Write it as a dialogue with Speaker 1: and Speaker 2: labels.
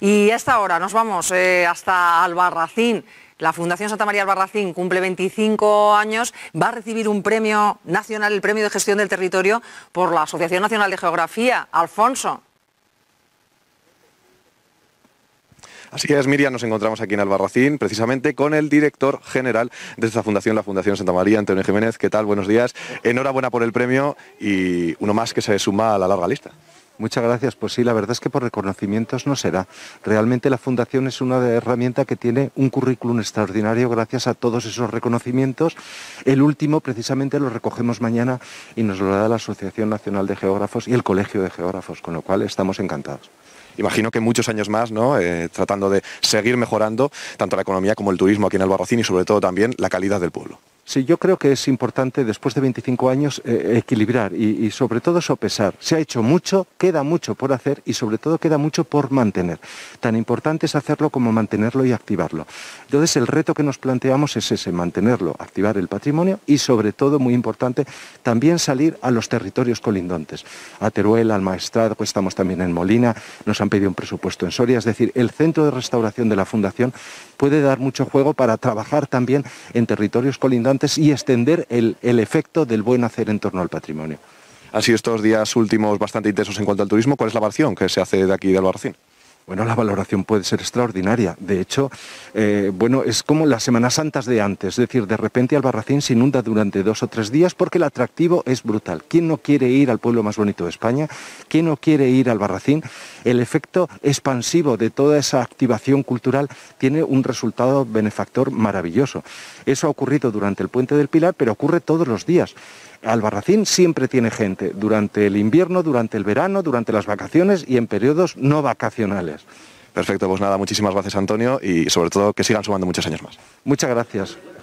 Speaker 1: Y hasta ahora nos vamos eh, hasta Albarracín. La Fundación Santa María Albarracín cumple 25 años, va a recibir un premio nacional, el premio de gestión del territorio, por la Asociación Nacional de Geografía. Alfonso,
Speaker 2: Así es, Miriam, nos encontramos aquí en Albarracín, precisamente con el director general de esta fundación, la Fundación Santa María, Antonio Jiménez. ¿Qué tal? Buenos días. Enhorabuena por el premio y uno más que se suma
Speaker 3: a la larga lista. Muchas gracias. Pues sí, la verdad es que por reconocimientos no será. Realmente la Fundación es una herramienta que tiene un currículum extraordinario gracias a todos esos reconocimientos. El último precisamente lo recogemos mañana y nos lo da la Asociación Nacional de Geógrafos y el Colegio de Geógrafos, con lo cual estamos encantados imagino que muchos años más, ¿no? Eh, tratando
Speaker 2: de seguir mejorando tanto la economía como el turismo aquí en Albarracín y sobre todo también la calidad del pueblo.
Speaker 3: Sí, yo creo que es importante después de 25 años eh, equilibrar y, sobre todo sopesar. Se ha hecho mucho, queda mucho por hacer y sobre todo queda mucho por mantener. Tan importante es hacerlo como mantenerlo y activarlo. Entonces el reto que nos planteamos es ese, mantenerlo, activar el patrimonio y sobre todo, muy importante, también salir a los territorios colindantes. A Teruel, al Maestrado, pues estamos también en Molina, nos han pedido un presupuesto en Soria, es decir, el centro de restauración de la Fundación puede dar mucho juego para trabajar también en territorios colindantes y extender el, el efecto del buen hacer en torno al patrimonio.
Speaker 2: Así estos días últimos
Speaker 3: bastante intensos en cuanto al turismo. ¿Cuál es la versión que se hace de aquí de Albarracín? Bueno, la valoración puede ser extraordinaria. De hecho, eh, bueno, es como las Semanas Santas de antes, es decir, de repente Albarracín se inunda durante dos o tres días porque el atractivo es brutal. ¿Quién no quiere ir al pueblo más bonito de España? ¿Quién no quiere ir al Barracín? El efecto expansivo de toda esa activación cultural tiene un resultado benefactor maravilloso. Eso ha ocurrido durante el Puente del Pilar, pero ocurre todos los días. Albarracín siempre tiene gente, durante el invierno, durante el verano, durante las vacaciones y en periodos no vacacionales. Perfecto, pues nada, muchísimas
Speaker 2: gracias Antonio y sobre todo que sigan sumando muchos años más.
Speaker 3: Muchas gracias.